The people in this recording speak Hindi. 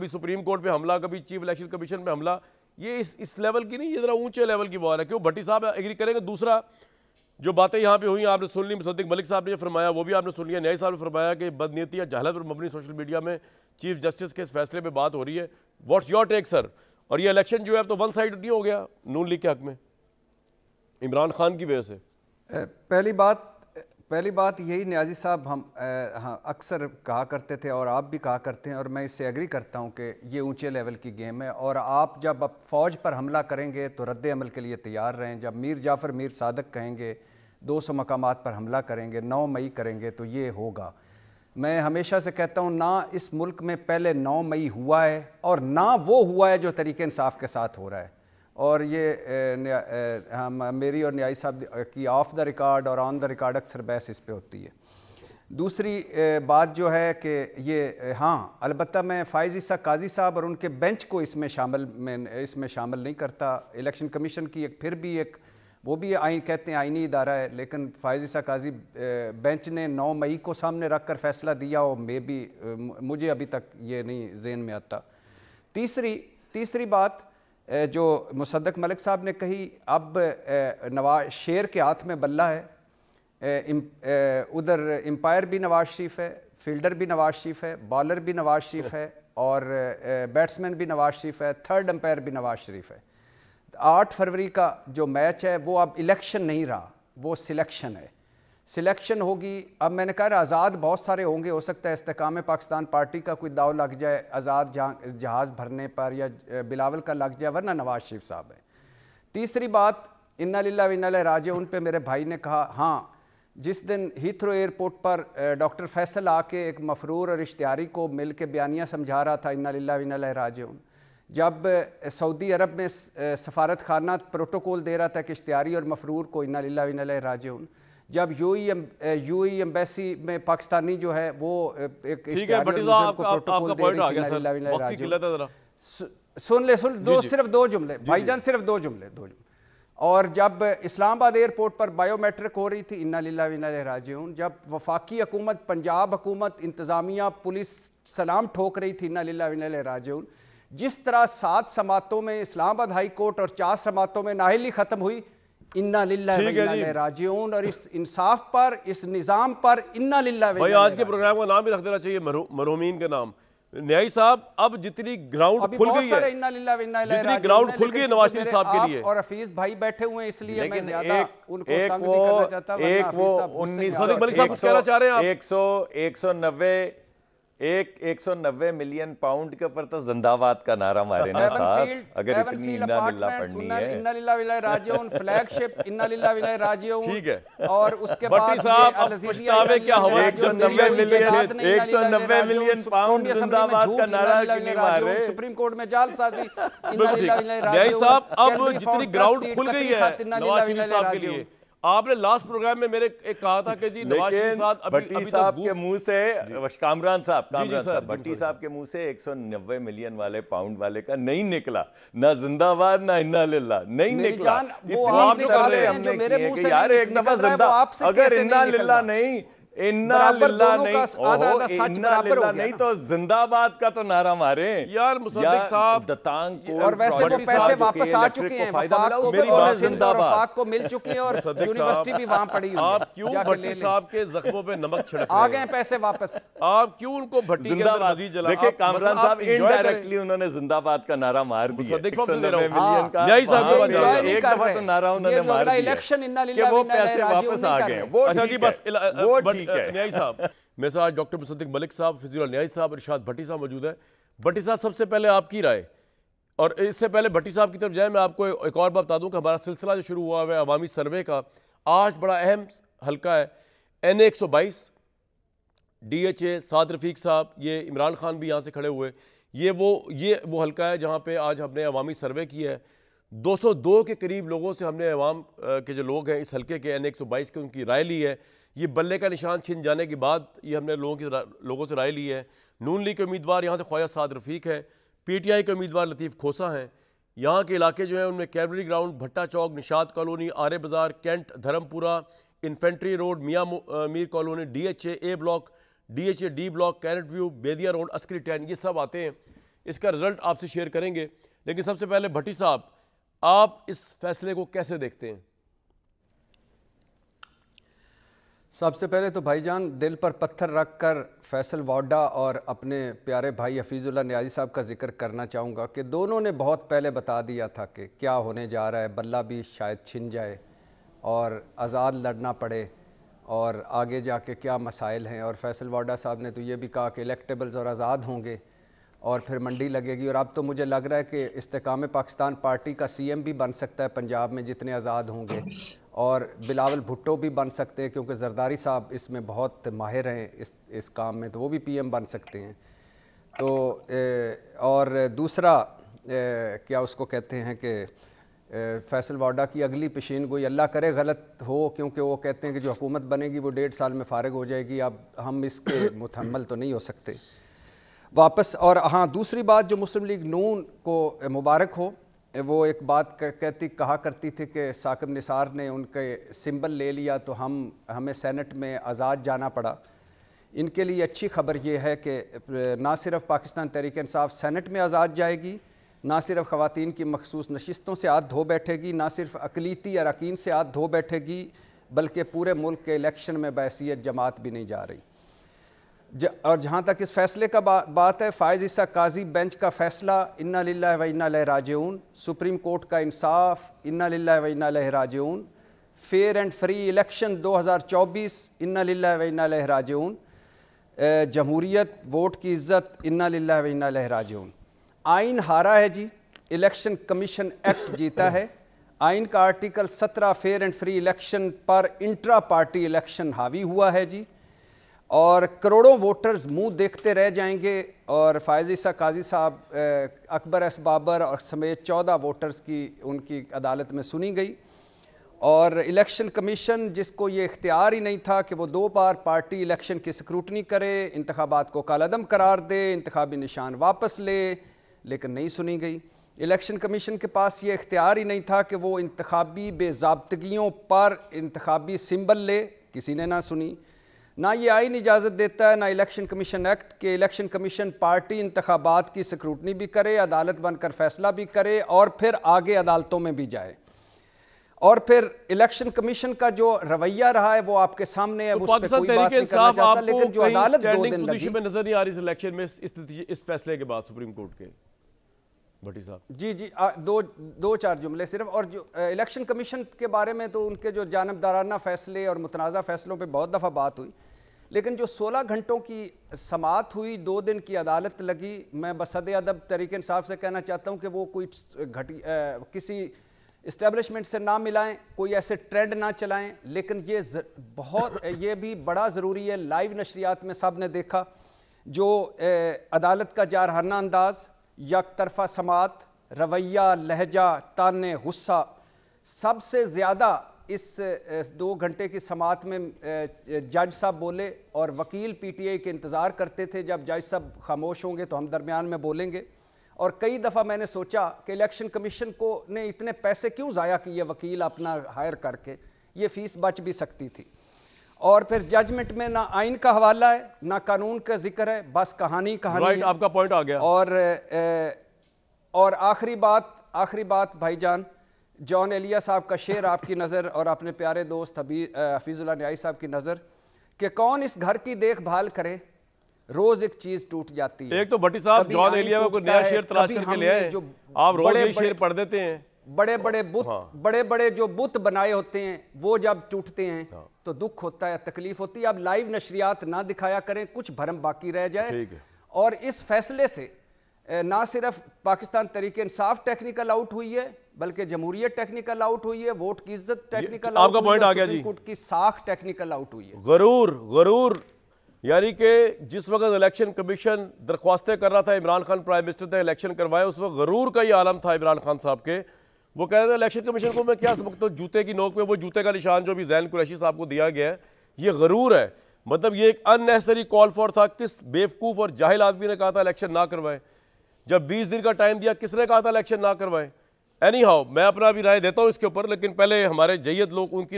कभी सुप्रीम कोर्ट पे हमला कभी चीफ इलेक्शन कमीशन पे हमला ये इस इस लेवल की नहीं ये जरा ऊंचे लेवल की वॉर है क्यों भट्टी साहब एग्री करेंगे दूसरा जो बातें यहाँ पे हुई आपने सुन ली मुसद्दिक मलिक साहब ने जो फरमाया वो भी आपने सुन लिया न्याय साहब ने फरमाया कि बदनीति या जहालत पर मबनी सोशल मीडिया में चीफ जस्टिस के इस फैसले पर बात हो रही है व्हाट्स योर टेक सर और ये इलेक्शन जो है तो वन साइड नहीं हो गया नून लीग के हक में इमरान खान की वजह से पहली बात पहली बात यही न्याजी साहब हम हाँ, अक्सर कहा करते थे और आप भी कहा करते हैं और मैं इससे एग्री करता हूं कि ये ऊंचे लेवल की गेम है और आप जब आप फ़ौज पर हमला करेंगे तो रद्द अमल के लिए तैयार रहें जब मीर जाफ़र मीर सादक कहेंगे 200 मकाम पर हमला करेंगे 9 मई करेंगे तो ये होगा मैं हमेशा से कहता हूँ ना इस मुल्क में पहले नौ मई हुआ है और ना वो हुआ है जो तरीके इंसाफ के साथ हो रहा है और ये हम मेरी और न्याय साहब की ऑफ द रिकॉर्ड और ऑन द रिकॉर्ड अक्सर बहस इस पर होती है दूसरी बात जो है कि ये हाँ अलबत्त मैं फ़ायज़ ईसा काजी साहब और उनके बेंच को इसमें शामिल में इसमें शामिल नहीं करता इलेक्शन कमीशन की एक फिर भी एक वो भी आई कहते हैं आइनी इदारा है लेकिन फ़ायज़ ईसा काजी बेंच ने 9 मई को सामने रख कर फैसला दिया और मे भी मुझे अभी तक ये नहीं जेन में आता तीसरी तीसरी बात जो मुसदक मलिक साहब ने कही अब नवाज शेर के हाथ में बल्ला है उधर एम्पायर भी नवाज शरीफ है फील्डर भी नवाज शरीफ है बॉलर भी नवाज शरीफ है और बैट्समैन भी नवाज शरीफ है थर्ड एम्पायर भी नवाज शरीफ है आठ फरवरी का जो मैच है वो अब इलेक्शन नहीं रहा वो सिलेक्शन है सिलेक्शन होगी अब मैंने कहा आज़ाद बहुत सारे होंगे हो सकता है इसकाम पाकिस्तान पार्टी का कोई दाव लग जाए आज़ाद जहाज़ भरने पर या बिलावल का लग जाए वरना नवाज शरीफ साहब हैं तीसरी बात इन्ना लीला इन्ना राजे उन पर मेरे भाई ने कहा हाँ जिस दिन हीथ्रो एयरपोर्ट पर डॉक्टर फैसल आके एक मफरूर और इश्तारी को मिल के बयानियाँ समझा रहा था इन्ना लीला इन्ना राजे जब सऊदी अरब में सफारत खाना प्रोटोकॉल दे रहा था कि इश्तारी और मफरूर को इन्ना लीला इन्ना राजे जब यू यूई एम्बेसी में पाकिस्तानी जो है वो एक सुन ले सुन दो सिर्फ दो जुमले भाईजान सिर्फ दो जुमले दो जुमले और जब इस्लामाबाद एयरपोर्ट पर बायोमेट्रिक हो रही थी इन्ना राजून जब वफाकी हकूमत पंजाब हकूमत इंतज़ामिया पुलिस सलाम ठोक रही थी इन्ना राजून जिस तरह सात समातों में इस्लामाबाद हाई कोर्ट और चार समातों में नाहली ख़त्म हुई इन्ना लिल्ला राजियन और इस इंसाफ पर इस निज़ाम पर इन्ना लिल्ला भाई आज के प्रोग्राम का नाम भी रख देना चाहिए मरोमीन का नाम न्यायी साहब अब जितनी ग्राउंड खुल गई है इन्ना लिल्ला इन्ना जितनी ग्राउंड खुल गई नवाज शरीफ साहब के लिए और हफीज भाई बैठे हुए हैं इसलिए मैं ज्यादा उनको तंग नहीं करना चाहता एक वो उन्नीस मलिक साहब कुछ कहना चाह रहे हैं आप 100 190 एक 190 मिलियन पाउंड के ऊपर तो जिंदाबाद का नारा मारे ना साथ अगर इतनी इन्ना लिल्ला पढ़नी है इन्ना लिल्ला फ्लैगशिप इन्ना लिल्ला ठीक है और उसके बाद साहब अब पछतावे क्या 190 मिलियन 190 मिलियन पाउंड जिंदाबाद का नारा क्यों मारे सुप्रीम कोर्ट में जालसाजी इन्ना लिल्ला साहब अब जितनी ग्राउंड खुल गई है नवाज साहब के लिए आपने लास्ट प्रोग्राम में मेरे एक कहा था कि जी नवाज शरीफ साहब अभी भट्टी साहब के मुंह से कामरान साहब कामरान साहब भट्टी साहब के मुंह से 190 मिलियन वाले पाउंड वाले का नहीं निकला ना जिंदाबाद ना इन्ना लिल्ला नहीं निकला वो इतना जो कर रहे से यार एक दफा जिंदा अगर इन्ना लिल्ला नहीं इन्ना लिल्ला नहीं आधा आधा सच नहीं तो जिंदाबाद का तो नारा मारे यार मुसद्दिक साहब दतांग को और वैसे वो पैसे वापस आ चुके हैं को मेरी बात जिंदाबाद को मिल और यूनिवर्सिटी भी वहां पड़ी हुई है आप क्यों भट्टी साहब के जख्मों पे नमक छिड़क आ गए पैसे वापस आप क्यों उनको भट्टी के जला देखिए कामरान साहब इनडायरेक्टली उन्होंने जिंदाबाद का नारा मार दिया यही साहब हाँ, एक दफा तो नारा उन्होंने मार दिया इलेक्शन इन्ना लिल्ला वो पैसे वापस आ गए वो अच्छा जी बस वो न्याय साहब मेरे साथ डॉक्टर मुसद्दिक मलिक साहब फिजियोल न्याय साहब इरशाद भट्टी साहब मौजूद है भट्टी साहब सबसे पहले आपकी राय और इससे पहले भट्टी साहब की तरफ जाए मैं आपको एक और बात बता दूँ कि हमारा सिलसिला जो शुरू हुआ है अवामी सर्वे का आज बड़ा अहम हल्का है एन ए एक सौ बाईस D H A Saad Rafiq साहब ये इमरान खान भी यहाँ से खड़े हुए ये वो ये वो हल्का है जहाँ पर आज हमने अवामी सर्वे किया है 202 के करीब लोगों से हमने अवाम के जो लोग हैं इस हलके के एन एक के उनकी राय ली है ये बल्ले का निशान छिन जाने के बाद ये हमने लोगों की लोगों से राय ली है नून लीग के उम्मीदवार यहाँ से ख्वाजा साद रफीक है पी टी आई के उम्मीदवार लतीफ़ खोसा हैं यहाँ के इलाके जो हैं उनमें कैवरी ग्राउंड भट्टा चौक निषाद कॉलोनी आर्य बाज़ार cantt Dharampura infantry road Mian Mir colony D H A block D H A D block कैरेट व्यू बेदिया रोड अस्करी टैन ये सब आते हैं इसका रिज़ल्ट आपसे शेयर करेंगे लेकिन सबसे पहले भट्टी साहब आप इस फैसले को कैसे देखते हैं सबसे पहले तो भाईजान दिल पर पत्थर रख कर फैसल वाडा और अपने प्यारे भाई हफीज़ुल्ला न्याजी साहब का जिक्र करना चाहूँगा कि दोनों ने बहुत पहले बता दिया था कि क्या होने जा रहा है बल्ला भी शायद छिन जाए और आज़ाद लड़ना पड़े और आगे जाके क्या मसाइल हैं और फैसल वाडा साहब ने तो ये भी कहा कि इलेक्टेबल्स और आज़ाद होंगे और फिर मंडी लगेगी और अब तो मुझे लग रहा है कि इस्तेकाम पाकिस्तान पार्टी का सीएम भी बन सकता है पंजाब में जितने आज़ाद होंगे और बिलावल भुट्टो भी बन सकते हैं क्योंकि जरदारी साहब इसमें बहुत माहिर हैं इस इस काम में तो वो भी पीएम बन सकते हैं तो ए, और दूसरा ए, क्या उसको कहते हैं कि फैसल वाडा की अगली पेशीन गोई अल्लाह करे गलत हो क्योंकि वो कहते हैं कि जो हुकूमत बनेगी वो डेढ़ साल में फारग हो जाएगी अब हम इसके मुतमल तो नहीं हो सकते वापस और हाँ दूसरी बात जो मुस्लिम लीग नून को मुबारक हो वो एक बात कहती कहा करती थी कि साकिब निसार ने उनके सिंबल ले लिया तो हम हमें सेनेट में आज़ाद जाना पड़ा इनके लिए अच्छी खबर ये है कि ना सिर्फ पाकिस्तान तहरीक इंसाफ सेनेट में आज़ाद जाएगी ना सिर्फ ख़वान की मखसूस नशस्तों से हाथ धो बैठेगी ना सिर्फ अकलीती अरकान से हाथ धो बैठेगी बल्कि पूरे मुल्क के इलेक्शन में बैसीत जमात भी नहीं जा रही और जहाँ तक इस फैसले का बा, बात है फ़ायज़ ईसा काजी बेंच का फ़ैसला इन्ना लाला व इन्ना राजून सुप्रीम कोर्ट का इंसाफ इन्ना लाला व इन्ना राजून फेयर एंड फ्री इलेक्शन 2024 इन्ना लाला व इन्ना राजून जमहूरीत वोट की इज्जत इन्ना लाला व इन्ना राजून आइन हारा है जी इलेक्शन कमीशन एक्ट जीता है आइन का आर्टिकल सत्रह फेयर एंड फ्री इलेक्शन पर इंट्रा पार्टी इलेक्शन हावी हुआ है जी और करोड़ों वोटर्स मुंह देखते रह जाएंगे और फायज ईसा काजी साहब अकबर एस बाबर और समेत चौदह वोटर्स की उनकी अदालत में सुनी गई और इलेक्शन कमीशन जिसको ये इख्तियार ही नहीं था कि वो दो बार पार्टी इलेक्शन की स्क्रूटनी करे इंतबात को कालदम करार दे इंतबी निशान वापस ले लेकिन नहीं सुनी गई इलेक्शन कमीशन के पास ये इख्तियार ही नहीं था कि वो इंतबी बेजाबतगियों पर इंतबी सिम्बल ले किसी ने ना सुनी ना ये आइन इजाज़त देता है ना इलेक्शन कमीशन एक्ट के इलेक्शन कमीशन पार्टी इंतबात की स्क्रूटनी भी करे अदालत बनकर फैसला भी करे और फिर आगे अदालतों में भी जाए और फिर इलेक्शन कमीशन का जो रवैया रहा है वो आपके सामने है तो बात नहीं करना चाहता लेकिन जो अदालत दो दिन में नजर नहीं आ रही इस इलेक्शन में इस, इस फैसले के बाद सुप्रीम कोर्ट के भट्टी साहब जी जी आ, दो दो चार जुमले सिर्फ और जो इलेक्शन कमीशन के बारे में तो उनके जो जानबदाराना फ़ैसले और मुतनाज़ फ़ैसलों पर बहुत दफ़ा बात हुई लेकिन जो 16 घंटों की समात हुई दो दिन की अदालत लगी मैं बसद अदब तरीके साहब से कहना चाहता हूँ कि वो कोई घटी किसी इस्टेब्लिशमेंट से ना मिलाएं कोई ऐसे ट्रेंड ना चलाएं लेकिन ये बहुत ये भी बड़ा ज़रूरी है लाइव नशरियात में सब ने देखा जो ए, अदालत का जारहाना अंदाज़ यक तरफा समात रवैया लहजा तान गुस्सा सबसे ज़्यादा इस दो घंटे की समात में जज साहब बोले और वकील आई के इंतज़ार करते थे जब जज साहब खामोश होंगे तो हम दरमियान में बोलेंगे और कई दफ़ा मैंने सोचा कि इलेक्शन कमीशन को ने इतने पैसे क्यों ज़ाया किए वकील अपना हायर करके ये फ़ीस बच भी सकती थी और फिर जजमेंट में ना आइन का हवाला है ना कानून का जिक्र है बस कहानी कहानी right, है। आपका पॉइंट आ गया और ए, और आखिरी बात आखिरी बात भाईजान जॉन एलिया साहब का शेर आपकी नज़र और अपने प्यारे दोस्त हफीज़ुल्ला न्याई साहब की नज़र कि कौन इस घर की देखभाल करे रोज एक चीज टूट जाती है एक तो भट्टी साहब जॉन एलिया को नया शेर तलाश करके ले आए जो आप रोज ये शेर पढ़ देते हैं बड़े बड़े बुत हाँ। बड़े बड़े जो बुत बनाए होते हैं वो जब टूटते हैं हाँ। तो दुख होता है तकलीफ होती है आप लाइव नशरियात ना दिखाया करें कुछ भरम बाकी रह जाए और इस फैसले से ना सिर्फ पाकिस्तान तरीके इंसाफ टेक्निकल आउट हुई है बल्कि जमहूरियत टेक्निकल आउट हुई है वोट की इज्जत टेक्निकल तो आपका पॉइंट आ गया जी कोर्ट की साख टेक्निकल आउट हुई है गरूर गरूर यानी कि जिस वक्त इलेक्शन कमीशन दरख्वास्तें कर रहा था इमरान खान प्राइम मिनिस्टर थे इलेक्शन करवाए उस वक्त गरूर का ही आलम था इमरान खान साहब के वो कह रहे थे इलेक्शन कमीशन को मैं क्या सबक तो जूते की नोक में वो जूते का निशान जो अभी जैन कुरैशी साहब को दिया गया है ये गरूर है मतलब ये एक अननेसरी कॉल फॉर था किस बेवकूफ़ और जाहिल आदमी ने कहा था इलेक्शन ना करवाएं जब 20 दिन का टाइम दिया किसने कहा था इलेक्शन ना करवाएं एनी हाउ मैं अपना भी राय देता हूँ इसके ऊपर लेकिन पहले हमारे जयद लोग उनकी